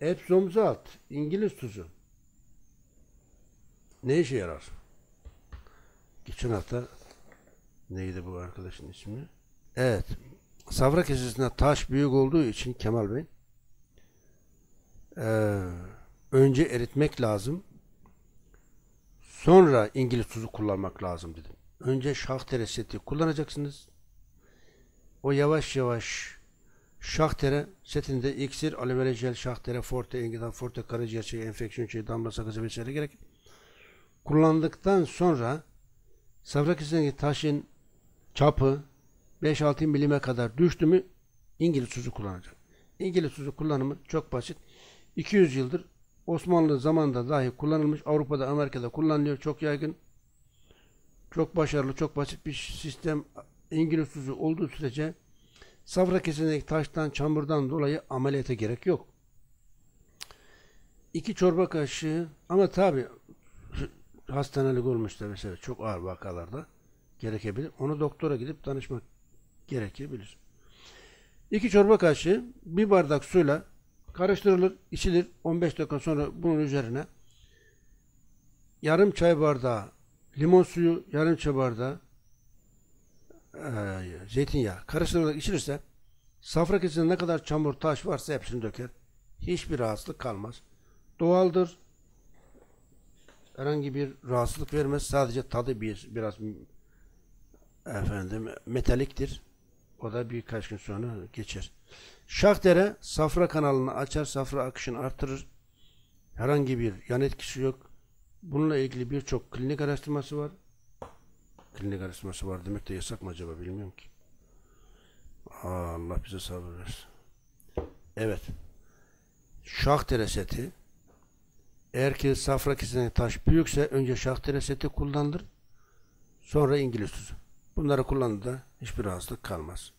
Epsom zat, İngiliz tuzu. Ne işe yarar? Geçen hafta neydi bu arkadaşın ismi? Evet. Savra kesesinde taş büyük olduğu için Kemal Bey e, önce eritmek lazım. Sonra İngiliz tuzu kullanmak lazım dedim. Önce şah tereseti kullanacaksınız. O yavaş yavaş Şahtere setinde iksir, alevele jel, şahtere, forte, engidan, forte, karaciğer çayı, enfeksiyon çayı, damla sakızı vesaire gerek. Kullandıktan sonra safrakisindeki taşın çapı 5-6 milime kadar düştü mü İngiliz tuzu kullanacak. İngiliz tuzu kullanımı çok basit. 200 yıldır Osmanlı zamanında dahi kullanılmış. Avrupa'da, Amerika'da kullanılıyor. Çok yaygın. Çok başarılı, çok basit bir sistem. İngiliz tuzu olduğu sürece Safra kesenek taştan, çamurdan dolayı ameliyata gerek yok. İki çorba kaşığı ama tabi hastanelik olmuşsa mesela çok ağır vakalarda gerekebilir. Onu doktora gidip danışmak gerekebilir. İki çorba kaşığı bir bardak suyla karıştırılır, içilir. 15 dakika sonra bunun üzerine yarım çay bardağı limon suyu, yarım çay bardağı e, zeytinyağı karıştırarak içilirse safra kesinde ne kadar çamur taş varsa hepsini döker. Hiçbir rahatsızlık kalmaz. Doğaldır. Herhangi bir rahatsızlık vermez. Sadece tadı bir, biraz efendim metaliktir. O da birkaç gün sonra geçer. Şakdere safra kanalını açar, safra akışını artırır. Herhangi bir yan etkisi yok. Bununla ilgili birçok klinik araştırması var klinik araştırması var demek de yasak mı acaba bilmiyorum ki. Aa, Allah bize sabır versin. Evet. Şah tereseti eğer ki safra kesinen taş büyükse önce şah tereseti kullanılır. Sonra İngiliz tuzu. Bunları kullandı hiçbir rahatsızlık kalmaz.